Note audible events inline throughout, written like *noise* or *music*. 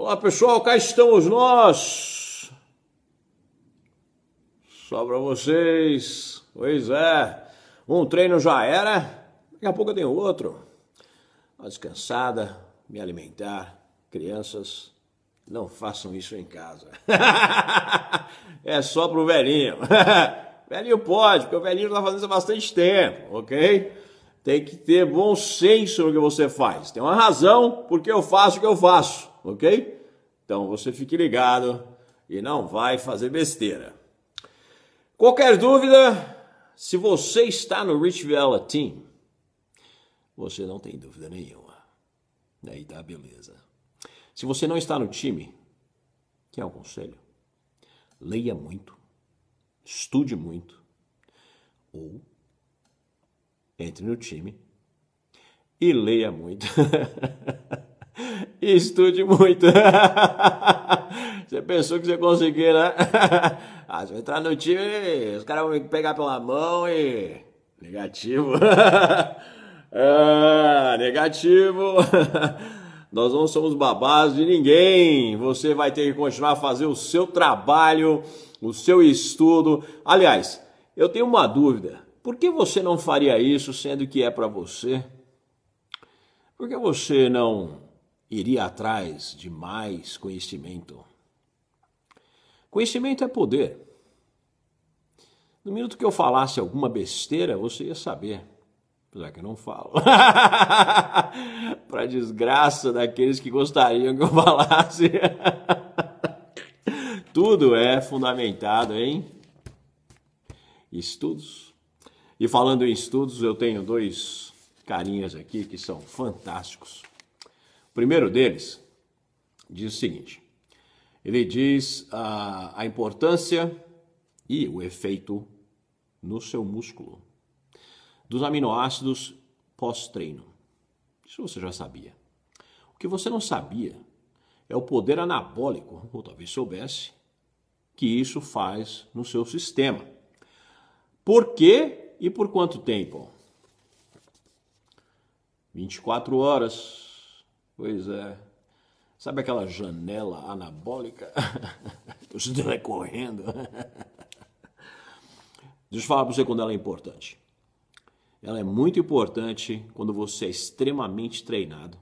Olá pessoal, cá estamos nós. Só para vocês. Pois é, um treino já era, daqui a pouco eu tenho outro. Uma descansada, me alimentar. Crianças, não façam isso em casa. *laughs* é só pro velhinho. *laughs* velhinho pode, porque o velhinho já tá fazendo isso há bastante tempo, ok? Tem que ter bom senso no que você faz. Tem uma razão porque eu faço o que eu faço ok? Então você fique ligado e não vai fazer besteira. Qualquer dúvida, se você está no Rich Vela Team, você não tem dúvida nenhuma. Aí tá beleza. Se você não está no time, que é um conselho, leia muito, estude muito, ou entre no time e leia muito. *laughs* e estude muito. *laughs* você pensou que você conseguia, né? *laughs* ah, se eu entrar no time, os caras vão me pegar pela mão e. Negativo. ah, *laughs* negativo. Nós não somos babás de ninguém. Você vai ter que continuar a fazer o seu trabalho, o seu estudo. Aliás, eu tenho uma dúvida. Por que você não faria isso sendo que é para você? Por que você não iria atrás de mais conhecimento. Conhecimento é poder. No minuto que eu falasse alguma besteira, você ia saber. Apesar que eu não falo. *laughs* para desgraça daqueles que gostariam que eu falasse. *laughs* Tudo é fundamentado em estudos. E falando em estudos, eu tenho dois carinhas aqui que são fantásticos primeiro deles diz o seguinte: ele diz a, a importância e o efeito no seu músculo dos aminoácidos pós-treino. Isso você já sabia. O que você não sabia é o poder anabólico, ou talvez soubesse, que isso faz no seu sistema. Por quê e por quanto tempo? 24 horas Pois é. Sabe aquela janela anabólica? Estou sentindo ela correndo. Deixa eu falar para você quando ela é importante. Ela é muito importante quando você é extremamente treinado.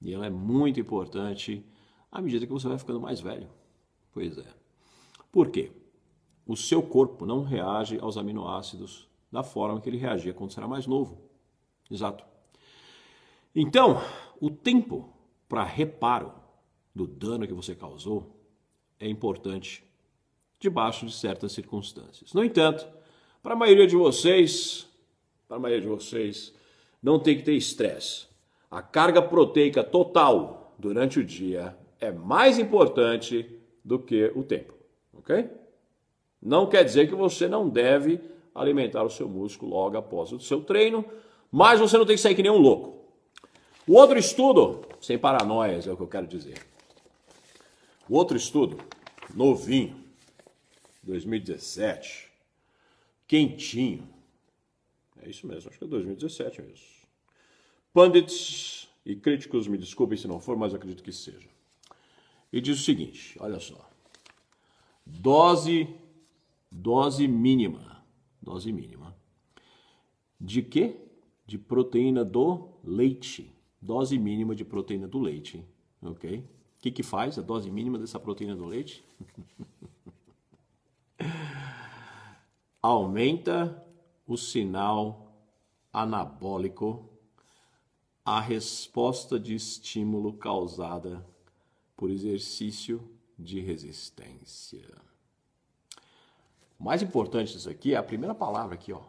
E ela é muito importante à medida que você vai ficando mais velho. Pois é. Por quê? O seu corpo não reage aos aminoácidos da forma que ele reagia quando você era mais novo. Exato. Então, o tempo para reparo do dano que você causou é importante debaixo de certas circunstâncias. No entanto, para a maioria de vocês, para a maioria de vocês, não tem que ter estresse. A carga proteica total durante o dia é mais importante do que o tempo, ok? Não quer dizer que você não deve alimentar o seu músculo logo após o seu treino, mas você não tem que sair que nem um louco. O outro estudo, sem paranoias é o que eu quero dizer. O outro estudo, novinho, 2017, quentinho. É isso mesmo, acho que é 2017 mesmo. Pandits e críticos, me desculpem se não for, mas acredito que seja. E diz o seguinte, olha só. Dose dose mínima, dose mínima de quê? De proteína do leite dose mínima de proteína do leite, hein? ok? O que, que faz a dose mínima dessa proteína do leite? *laughs* Aumenta o sinal anabólico a resposta de estímulo causada por exercício de resistência. O mais importante disso aqui é a primeira palavra aqui, ó.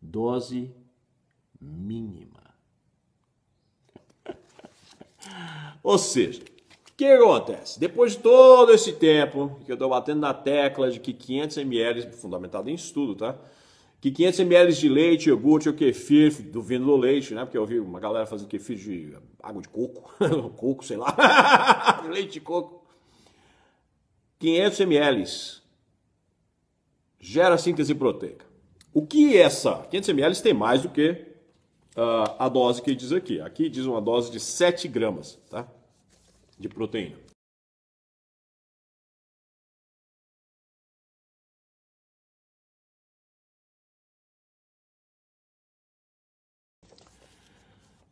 Dose mínima. Ou seja, o que acontece? Depois de todo esse tempo que eu estou batendo na tecla de que 500 ml, fundamentado em estudo, tá? Que 500 ml de leite, iogurte ou kefir, do vinho do leite, né? Porque eu vi uma galera fazendo kefir de água de coco, *laughs* coco, sei lá, *laughs* leite de coco. 500 ml gera síntese proteica. O que é essa? 500 ml tem mais do que uh, a dose que diz aqui. Aqui diz uma dose de 7 gramas tá? de proteína.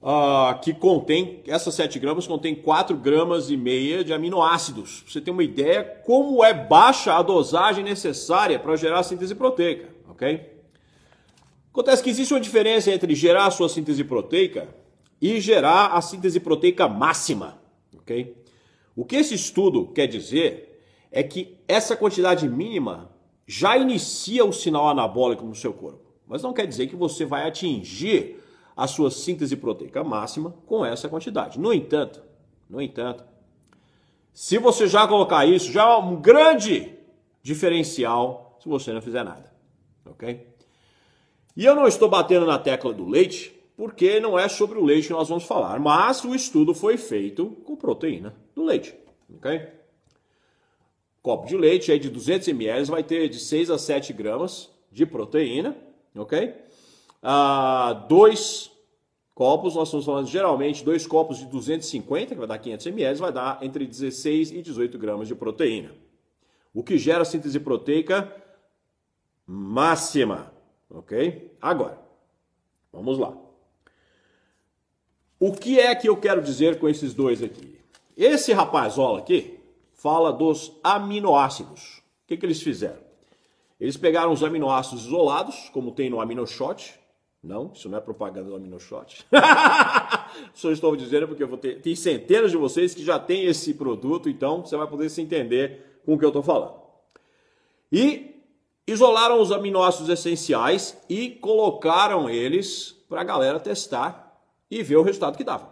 Uh, que contém, essas 7 gramas contém 4 gramas e meia de aminoácidos. você tem uma ideia como é baixa a dosagem necessária para gerar a síntese proteica, ok? Acontece que existe uma diferença entre gerar a sua síntese proteica e gerar a síntese proteica máxima, ok? O que esse estudo quer dizer é que essa quantidade mínima já inicia o sinal anabólico no seu corpo, mas não quer dizer que você vai atingir a sua síntese proteica máxima com essa quantidade. No entanto, no entanto, se você já colocar isso, já é um grande diferencial se você não fizer nada, ok? E eu não estou batendo na tecla do leite, porque não é sobre o leite que nós vamos falar, mas o estudo foi feito com proteína do leite, ok? Copo de leite aí de 200 ml vai ter de 6 a 7 gramas de proteína, ok? Ah, dois copos, nós estamos falando geralmente dois copos de 250, que vai dar 500 ml, vai dar entre 16 e 18 gramas de proteína. O que gera a síntese proteica máxima, Ok? Agora, vamos lá. O que é que eu quero dizer com esses dois aqui? Esse rapazola aqui fala dos aminoácidos. O que, que eles fizeram? Eles pegaram os aminoácidos isolados, como tem no AminoShot. Não, isso não é propaganda do AminoShot. *laughs* Só estou dizendo porque eu vou ter, tem centenas de vocês que já têm esse produto, então você vai poder se entender com o que eu estou falando. E isolaram os aminoácidos essenciais e colocaram eles para a galera testar e ver o resultado que dava.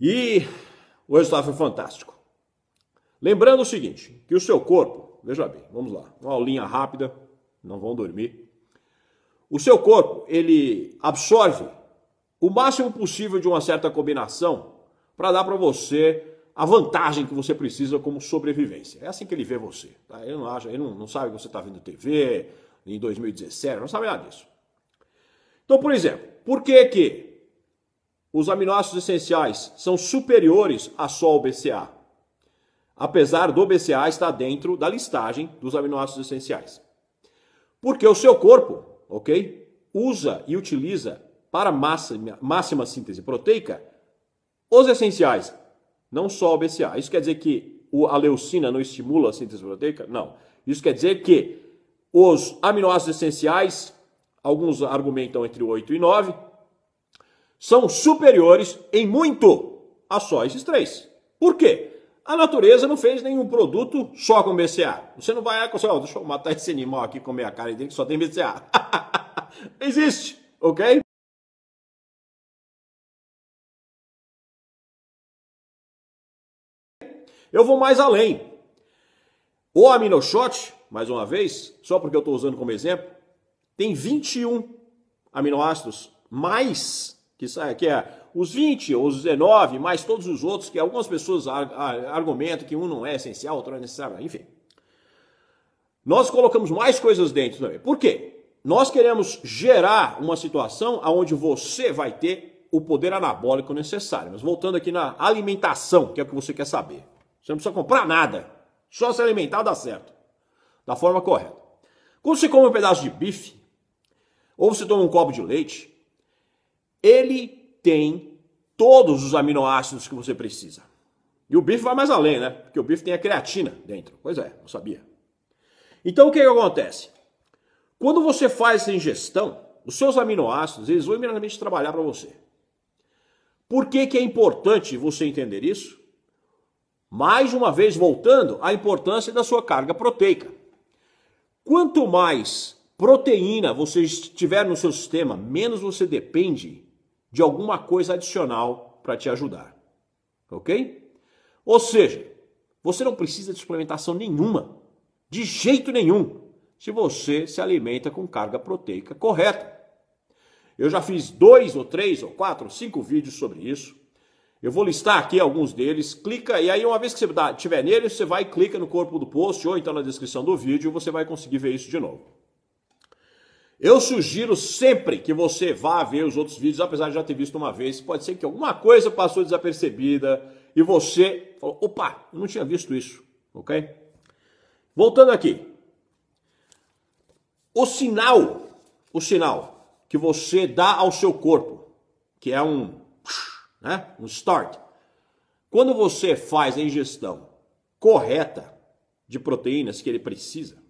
E o resultado foi fantástico. Lembrando o seguinte, que o seu corpo, veja bem, vamos lá, uma aulinha rápida, não vão dormir. O seu corpo, ele absorve o máximo possível de uma certa combinação para dar para você a vantagem que você precisa como sobrevivência. É assim que ele vê você. Tá? Ele não acha, ele não, não sabe que você está vendo TV em 2017, não sabe nada disso. Então, por exemplo, por que que os aminoácidos essenciais são superiores a só o BCA? Apesar do BCA estar dentro da listagem dos aminoácidos essenciais. Porque o seu corpo, ok, usa e utiliza para máxima, máxima síntese proteica os essenciais não só o BCA. Isso quer dizer que a leucina não estimula a síntese proteica? Não. Isso quer dizer que os aminoácidos essenciais, alguns argumentam entre 8 e 9, são superiores em muito a só esses três. Por quê? A natureza não fez nenhum produto só com BCA. Você não vai ah, oh, deixa eu matar esse animal aqui comer a carne dele que só tem BCA. *laughs* Existe, ok? Eu vou mais além. O aminoshot, mais uma vez, só porque eu estou usando como exemplo, tem 21 aminoácidos mais, que, que é os 20 ou os 19, mais todos os outros, que algumas pessoas argumentam que um não é essencial, outro não é necessário, enfim. Nós colocamos mais coisas dentro também. Por quê? Nós queremos gerar uma situação onde você vai ter o poder anabólico necessário. Mas voltando aqui na alimentação, que é o que você quer saber. Você não precisa comprar nada. Só se alimentar dá certo. Da forma correta. Quando você come um pedaço de bife, ou você toma um copo de leite, ele tem todos os aminoácidos que você precisa. E o bife vai mais além, né? Porque o bife tem a creatina dentro. Pois é, não sabia. Então o que, que acontece? Quando você faz essa ingestão, os seus aminoácidos eles vão imediatamente trabalhar para você. Por que, que é importante você entender isso? Mais uma vez voltando à importância da sua carga proteica. Quanto mais proteína você tiver no seu sistema, menos você depende de alguma coisa adicional para te ajudar. OK? Ou seja, você não precisa de suplementação nenhuma, de jeito nenhum, se você se alimenta com carga proteica correta. Eu já fiz dois ou três ou quatro, ou cinco vídeos sobre isso. Eu vou listar aqui alguns deles. Clica e aí uma vez que você tiver nele, você vai clica no corpo do post ou então na descrição do vídeo, você vai conseguir ver isso de novo. Eu sugiro sempre que você vá ver os outros vídeos, apesar de já ter visto uma vez, pode ser que alguma coisa passou desapercebida e você falou: "Opa, eu não tinha visto isso". OK? Voltando aqui. O sinal, o sinal que você dá ao seu corpo, que é um né? Um start. Quando você faz a ingestão correta de proteínas que ele precisa,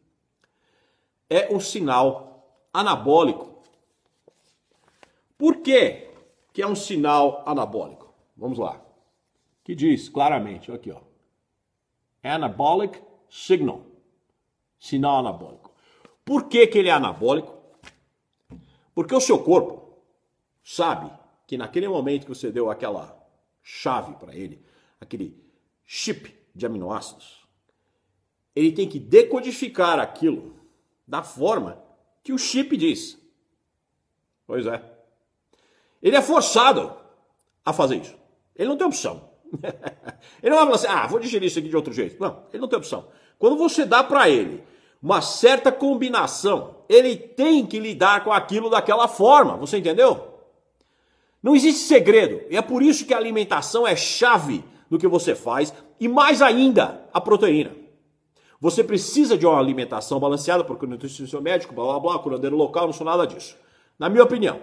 é um sinal anabólico. Por quê que é um sinal anabólico? Vamos lá. Que diz claramente, aqui ó. Anabolic signal. Sinal anabólico. Por que, que ele é anabólico? Porque o seu corpo sabe que naquele momento que você deu aquela chave para ele, aquele chip de aminoácidos, ele tem que decodificar aquilo da forma que o chip diz. Pois é. Ele é forçado a fazer isso. Ele não tem opção. *laughs* ele não vai falar assim, ah, vou digerir isso aqui de outro jeito. Não, ele não tem opção. Quando você dá para ele uma certa combinação, ele tem que lidar com aquilo daquela forma. Você entendeu? Não existe segredo. E é por isso que a alimentação é chave no que você faz e mais ainda a proteína. Você precisa de uma alimentação balanceada, porque o nutricionista médico, blá blá blá, curandeiro local, não sou nada disso. Na minha opinião,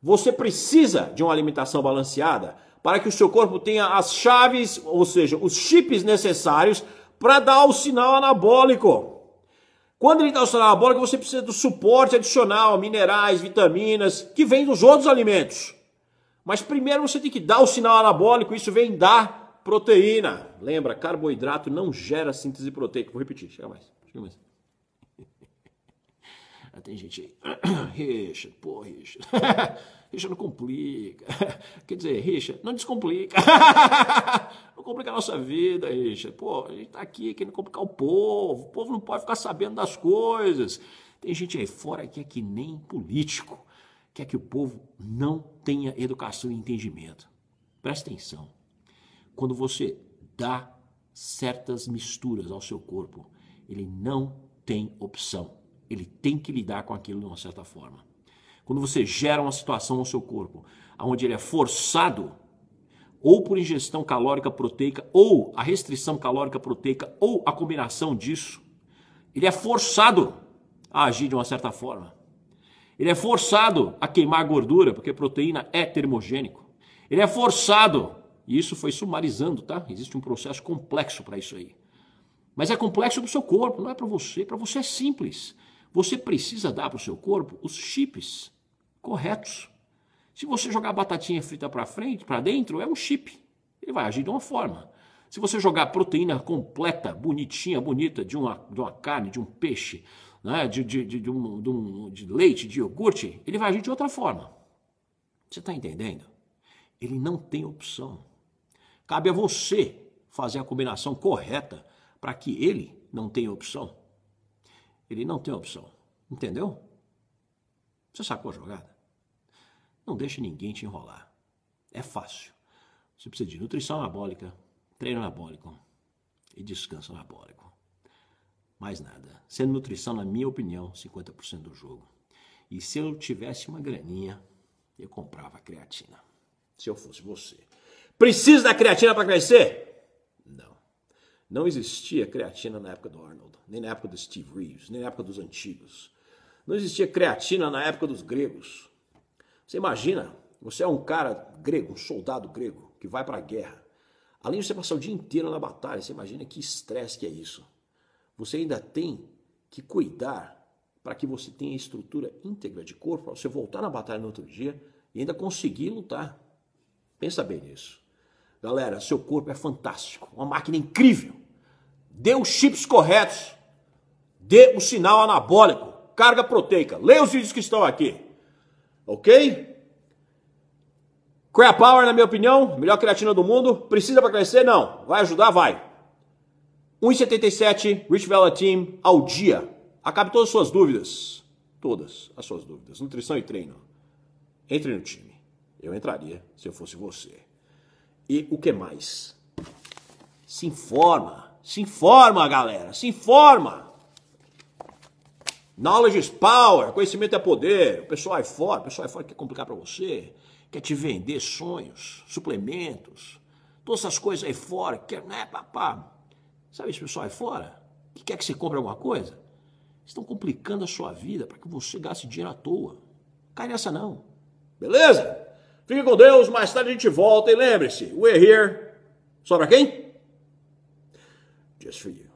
você precisa de uma alimentação balanceada para que o seu corpo tenha as chaves, ou seja, os chips necessários para dar o sinal anabólico. Quando ele dá o sinal anabólico, você precisa do suporte adicional, minerais, vitaminas, que vem dos outros alimentos. Mas primeiro você tem que dar o sinal anabólico, isso vem da proteína. Lembra, carboidrato não gera síntese proteica. Vou repetir, chega mais. Chega mais. *laughs* Ah, tem gente aí. *coughs* Richard, pô, Richard. *laughs* Richard não complica. *laughs* Quer dizer, Richard, não descomplica. Não complica a nossa vida, Richard. Pô, a gente tá aqui querendo complicar o povo. O povo não pode ficar sabendo das coisas. Tem gente aí fora que é que nem político que é que o povo não tenha educação e entendimento. Presta atenção. Quando você dá certas misturas ao seu corpo, ele não tem opção. Ele tem que lidar com aquilo de uma certa forma. Quando você gera uma situação ao seu corpo onde ele é forçado ou por ingestão calórica proteica, ou a restrição calórica proteica, ou a combinação disso, ele é forçado a agir de uma certa forma. Ele é forçado a queimar gordura, porque proteína é termogênico. Ele é forçado, e isso foi sumarizando, tá? Existe um processo complexo para isso aí. Mas é complexo para o seu corpo, não é para você. Para você é simples. Você precisa dar para o seu corpo os chips corretos. Se você jogar batatinha frita para frente, para dentro, é um chip. Ele vai agir de uma forma. Se você jogar proteína completa, bonitinha, bonita, de uma, de uma carne, de um peixe, né, de, de, de, de, um, de, um, de leite, de iogurte, ele vai agir de outra forma. Você está entendendo? Ele não tem opção. Cabe a você fazer a combinação correta para que ele não tenha opção. Ele não tem opção. Entendeu? Você sacou é a jogada? Não deixe ninguém te enrolar. É fácil. Você precisa de nutrição anabólica, treino anabólico e descanso anabólico. Mais nada. Sendo nutrição, na minha opinião, 50% do jogo. E se eu tivesse uma graninha, eu comprava creatina. Se eu fosse você. Precisa da creatina para crescer? Não. Não existia creatina na época do Arnold, nem na época do Steve Reeves, nem na época dos antigos. Não existia creatina na época dos gregos. Você imagina, você é um cara grego, um soldado grego, que vai para a guerra. Além de você passar o dia inteiro na batalha, você imagina que estresse que é isso você ainda tem que cuidar para que você tenha estrutura íntegra de corpo para você voltar na batalha no outro dia e ainda conseguir lutar. Pensa bem nisso. Galera, seu corpo é fantástico, uma máquina incrível. Dê os chips corretos, dê o sinal anabólico, carga proteica. Leia os vídeos que estão aqui. Ok? Crap Power, na minha opinião, melhor creatina do mundo. Precisa para crescer? Não. Vai ajudar? Vai. 1,77, Rich Vela Team ao dia. Acabe todas as suas dúvidas. Todas as suas dúvidas. Nutrição e treino. Entre no time. Eu entraria se eu fosse você. E o que mais? Se informa. Se informa, galera. Se informa. Knowledge is power. Conhecimento é poder. O pessoal é fora. O pessoal é fora quer complicar para você. Quer te vender sonhos, suplementos. Todas essas coisas aí fora. Quer, né, papá? Sabe, esse pessoal é fora, que quer que você compre alguma coisa, estão complicando a sua vida para que você gaste dinheiro à toa. Cai nessa não. Beleza? Fique com Deus, mais tarde a gente volta e lembre-se, we're here. Só para quem? Just for you.